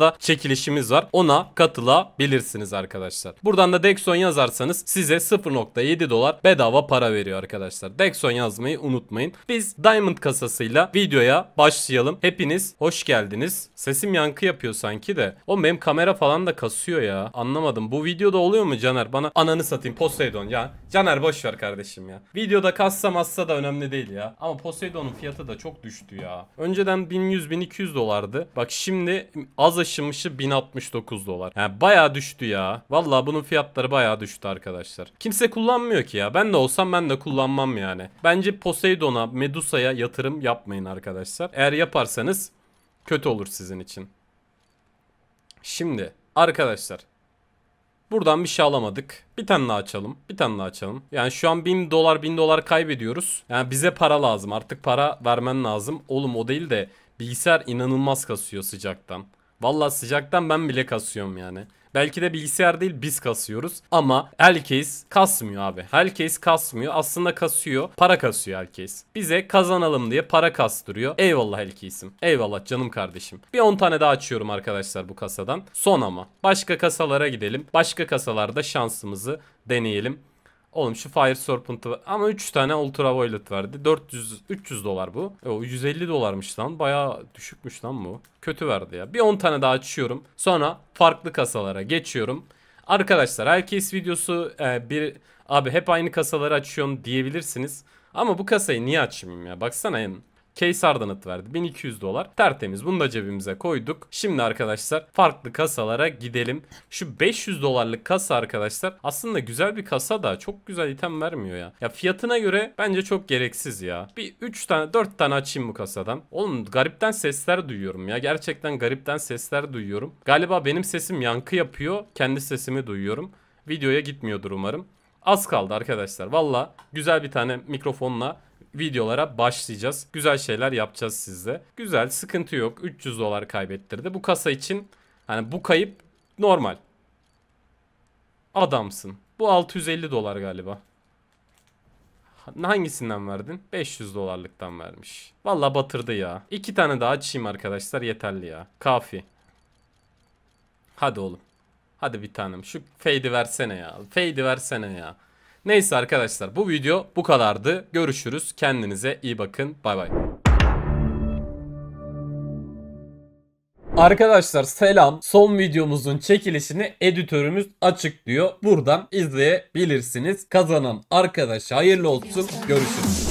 aşağıda çekilişimiz var. Ona katılabilirsiniz arkadaşlar. Buradan da Dexon yazarsanız size 0.7 dolar bedava para veriyor arkadaşlar. Dexon yazmayı unutmayın. Biz Diamond kasasıyla videoya başlayalım. Hepiniz hoş geldiniz. Sesim yankı yapıyor sanki de. O benim kamera falan da kasıyor ya. Anlamadım. Bu videoda oluyor mu Caner? Bana ananı satayım Poseidon ya. Caner boş ver kardeşim ya. Videoda kassa massa da önemli değil ya. Ama Poseidon'un fiyatı da çok düştü ya. Önceden 1100-1200 dolardı. Bak şimdi az taşımışı 1069 dolar. Yani baya düştü ya. Vallahi bunun fiyatları baya düştü arkadaşlar. Kimse kullanmıyor ki ya. Ben de olsam ben de kullanmam yani. Bence Poseidon'a, Medusa'ya yatırım yapmayın arkadaşlar. Eğer yaparsanız kötü olur sizin için. Şimdi arkadaşlar Buradan bir şey alamadık. Bir tane daha açalım. Bir tane daha açalım. Yani şu an 1000 dolar 1000 dolar kaybediyoruz. Yani bize para lazım. Artık para vermen lazım. Oğlum o değil de bilgisayar inanılmaz kasıyor sıcaktan. Valla sıcaktan ben bile kasıyorum yani. Belki de bilgisayar değil biz kasıyoruz. Ama herkes kasmıyor abi. Herkes kasmıyor. Aslında kasıyor. Para kasıyor herkes. Bize kazanalım diye para kastırıyor. Eyvallah herkesim. Eyvallah canım kardeşim. Bir 10 tane daha açıyorum arkadaşlar bu kasadan. Son ama. Başka kasalara gidelim. Başka kasalarda şansımızı deneyelim. Oğlum şu Fire Serpent'ı ama 3 tane Ultra Violet verdi. 400 300 dolar bu. E, o 150 dolarmış lan. Bayağı düşükmüş lan bu. Kötü verdi ya. Bir 10 tane daha açıyorum. Sonra farklı kasalara geçiyorum. Arkadaşlar herkes videosu e, bir abi hep aynı kasaları açıyorum diyebilirsiniz. Ama bu kasayı niye açayım ya? Baksana yani Kaysar danıt verdi. 1200 dolar. Tertemiz. Bunu da cebimize koyduk. Şimdi arkadaşlar farklı kasalara gidelim. Şu 500 dolarlık kasa arkadaşlar aslında güzel bir kasa da çok güzel item vermiyor ya. Ya fiyatına göre bence çok gereksiz ya. Bir 3 tane 4 tane açayım bu kasadan. Oğlum garipten sesler duyuyorum ya. Gerçekten garipten sesler duyuyorum. Galiba benim sesim yankı yapıyor. Kendi sesimi duyuyorum. Videoya gitmiyordur umarım. Az kaldı arkadaşlar. Valla güzel bir tane mikrofonla videolara başlayacağız. Güzel şeyler yapacağız sizle. Güzel sıkıntı yok. 300 dolar kaybettirdi. Bu kasa için hani bu kayıp normal. Adamsın. Bu 650 dolar galiba. Hangisinden verdin? 500 dolarlıktan vermiş. Valla batırdı ya. İki tane daha açayım arkadaşlar yeterli ya. Kafi. Hadi oğlum. Hadi bir tanem. Şu fade'i versene ya. Fade'i versene ya. Neyse arkadaşlar bu video bu kadardı. Görüşürüz. Kendinize iyi bakın. Bay bay. Arkadaşlar selam. Son videomuzun çekilişini editörümüz açıklıyor. Buradan izleyebilirsiniz. Kazanan arkadaş hayırlı olsun. Görüşürüz.